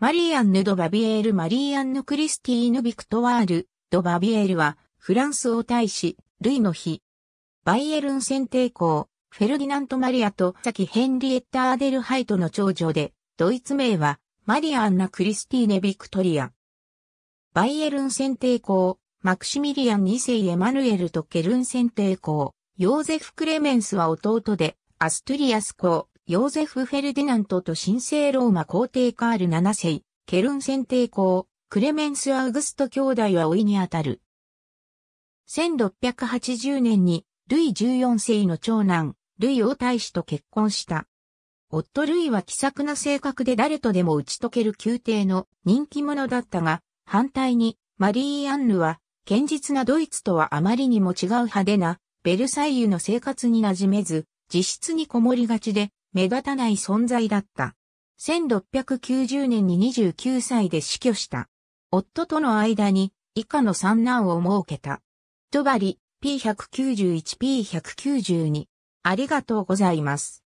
マリーアンヌ・ド・バビエール・マリーアンヌ・クリスティーヌ・ビクトワール・ド・バビエールは、フランス王大使、ルイの日。バイエルン選帝公、フェルディナント・マリアとキ・ヘンリエッタ・アデルハイトの長女で、ドイツ名は、マリアンナ・クリスティーネ・ビクトリア。バイエルン選帝公、マクシミリアン2世エマヌエルとケルン選帝公、ヨーゼフ・クレメンスは弟で、アストリアス公、ヨーゼフ・フェルディナントと神聖ローマ皇帝カール7世、ケルン選帝公、クレメンス・アウグスト兄弟は老いにあたる。1680年に、ルイ14世の長男、ルイ王太子と結婚した。夫ルイは気さくな性格で誰とでも打ち解ける宮廷の人気者だったが、反対に、マリー・アンヌは、堅実なドイツとはあまりにも違う派手な、ベルサイユの生活に馴染めず、自室にこもりがちで、目立たない存在だった。1690年に29歳で死去した。夫との間に以下の三男を設けた。とばり P191P192。ありがとうございます。